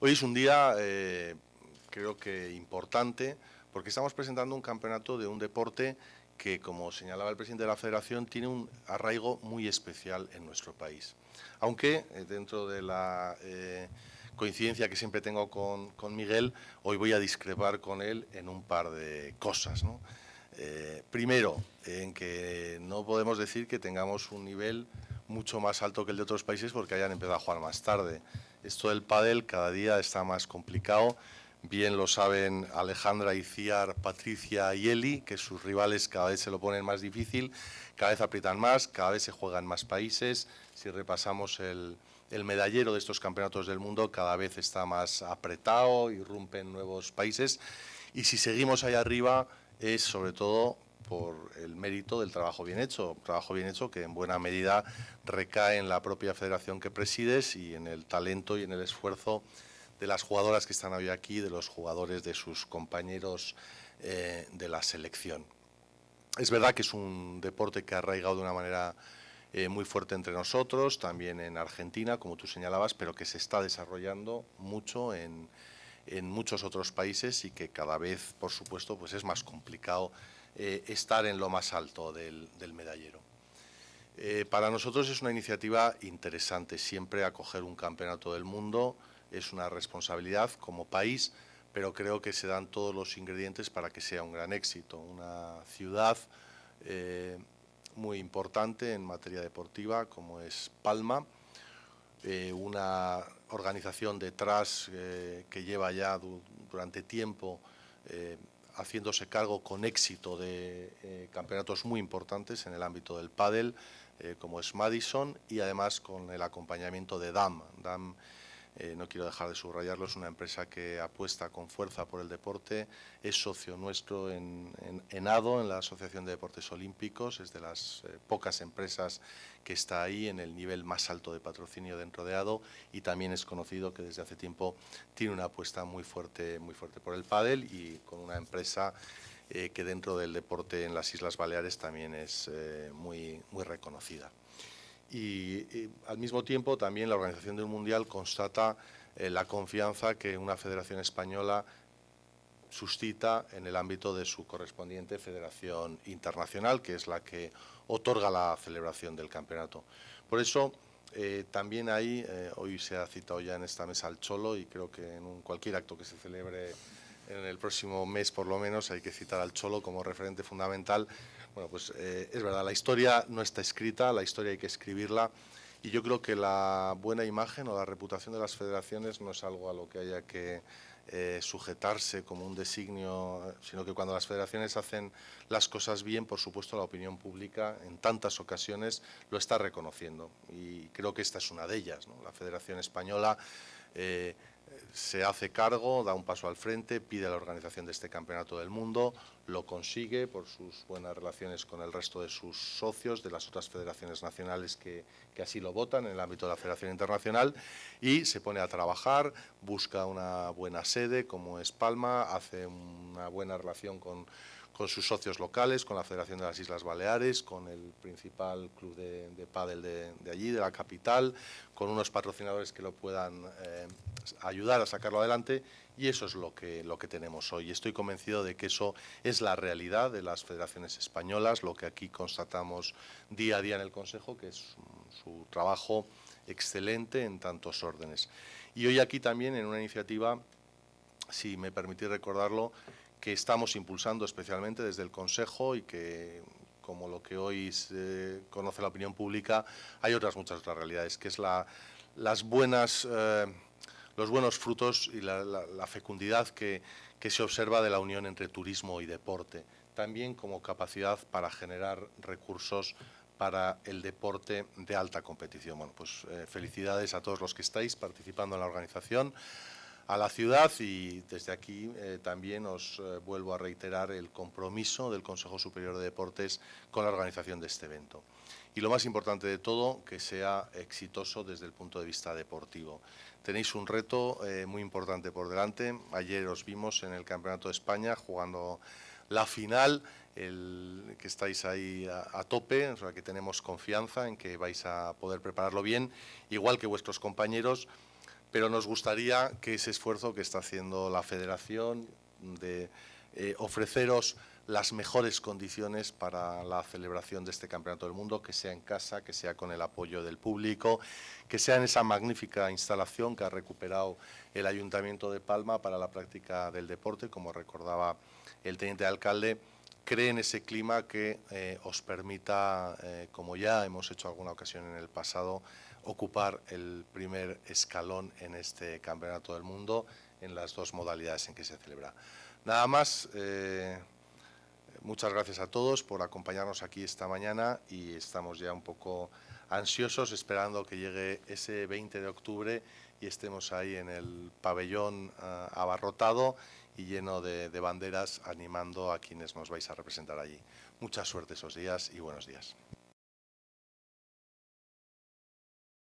Hoy es un día, eh, creo que importante, porque estamos presentando un campeonato de un deporte que, como señalaba el presidente de la Federación, tiene un arraigo muy especial en nuestro país. Aunque, eh, dentro de la eh, coincidencia que siempre tengo con, Miguel, hoy voy a discrepar con él en un par de cosas. primero, en que no podemos decir que tengamos un nivel mucho más alto que el de otros países porque hayan empezado a jugar más tarde. Esto del pádel cada día está más complicado. Bien lo saben Alejandra Iciar, Patricia y Eli, que sus rivales cada vez se lo ponen más difícil, cada vez aprietan más, cada vez se juegan más países. Si repasamos el, medallero de estos campeonatos del mundo, cada vez está más apretado, irrumpen nuevos países. Y si seguimos allá arriba, es sobre todo por el mérito del trabajo bien hecho, trabajo bien hecho que en buena medida recae en la propia federación que presides y en el talento y en el esfuerzo de las jugadoras que están hoy aquí, de los jugadores, de sus compañeros eh, de la selección. Es verdad que es un deporte que ha arraigado de una manera eh, muy fuerte entre nosotros, también en Argentina, como tú señalabas, pero que se está desarrollando mucho en, en muchos otros países y que cada vez, por supuesto, pues es más complicado eh, estar en lo más alto del, medallero. Eh, para nosotros es una iniciativa interesante, siempre acoger un campeonato del mundo es una responsabilidad como país, pero creo que se dan todos los ingredientes para que sea un gran éxito. Una ciudad eh, muy importante en materia deportiva como es Palma, eh, una organización detrás eh, que lleva ya durante tiempo eh, haciéndose cargo con éxito de campeonatos muy importantes en el ámbito del pádel, como es Madison, y además con el acompañamiento de DAM eh, no quiero dejar de subrayarlo, es una empresa que apuesta con fuerza por el deporte, es socio nuestro en, en, ADO, en la Asociación de Deportes Olímpicos, es de las eh, pocas empresas que está ahí en el nivel más alto de patrocinio dentro de ADO y también es conocido que desde hace tiempo tiene una apuesta muy fuerte, muy fuerte por el pádel y con una empresa eh, que dentro del deporte en las Islas Baleares también es muy, muy reconocida y, al mismo tiempo también la organización del Mundial constata eh, la confianza que una federación española suscita en el ámbito de su correspondiente federación internacional, que es la que otorga la celebración del campeonato. Por eso, eh, también ahí, eh, hoy se ha citado ya en esta mesa al Cholo y creo que en cualquier acto que se celebre en el próximo mes por lo menos, hay que citar al Cholo como referente fundamental. Bueno, pues eh, es verdad, la historia no está escrita, la historia hay que escribirla y yo creo que la buena imagen o la reputación de las federaciones no es algo a lo que haya que eh, sujetarse como un designio, sino que cuando las federaciones hacen las cosas bien, por supuesto la opinión pública en tantas ocasiones lo está reconociendo y creo que esta es una de ellas. La Federación Española... Eh, se hace cargo, da un paso al frente, pide la organización de este campeonato del mundo, lo consigue por sus buenas relaciones con el resto de sus socios, de las otras federaciones nacionales que, que así lo votan en el ámbito de la Federación Internacional y se pone a trabajar, busca una buena sede como es Palma, hace una buena relación con con sus socios locales, con la Federación de las Islas Baleares, con el principal club de, de pádel de, allí, de la capital, con unos patrocinadores que lo puedan eh, ayudar a sacarlo adelante y eso es lo que, lo que tenemos hoy. Estoy convencido de que eso es la realidad de las federaciones españolas, lo que aquí constatamos día a día en el Consejo, que es su, su trabajo excelente en tantos órdenes. Y hoy aquí también en una iniciativa, si me permitís recordarlo, que estamos impulsando especialmente desde el Consejo y que, como lo que hoy conoce la opinión pública, hay otras muchas otras realidades, que es las buenas, eh, los buenos frutos y la, fecundidad que, se observa de la unión entre turismo y deporte, también como capacidad para generar recursos para el deporte de alta competición. Bueno, pues eh, felicidades a todos los que estáis participando en la organización, a la ciudad y desde aquí eh, también os eh, vuelvo a reiterar el compromiso del Consejo Superior de Deportes con la organización de este evento. Y lo más importante de todo, que sea exitoso desde el punto de vista deportivo. Tenéis un reto eh, muy importante por delante. Ayer os vimos en el Campeonato de España jugando la final, el, que estáis ahí a, tope, o sea que tenemos confianza en que vais a poder prepararlo bien, igual que vuestros compañeros pero nos gustaría que ese esfuerzo que está haciendo la Federación de eh, ofreceros las mejores condiciones para la celebración de este Campeonato del Mundo, que sea en casa, que sea con el apoyo del público, que sea en esa magnífica instalación que ha recuperado el Ayuntamiento de Palma para la práctica del deporte, como recordaba el teniente alcalde, creen ese clima que eh, os permita, eh, como ya hemos hecho alguna ocasión en el pasado, ocupar el primer escalón en este Campeonato del Mundo en las dos modalidades en que se celebra. Nada más, eh, muchas gracias a todos por acompañarnos aquí esta mañana y estamos ya un poco ansiosos esperando que llegue ese 20 de octubre y estemos ahí en el pabellón ah, abarrotado y lleno de, banderas animando a quienes nos vais a representar allí. Mucha suerte esos días y buenos días.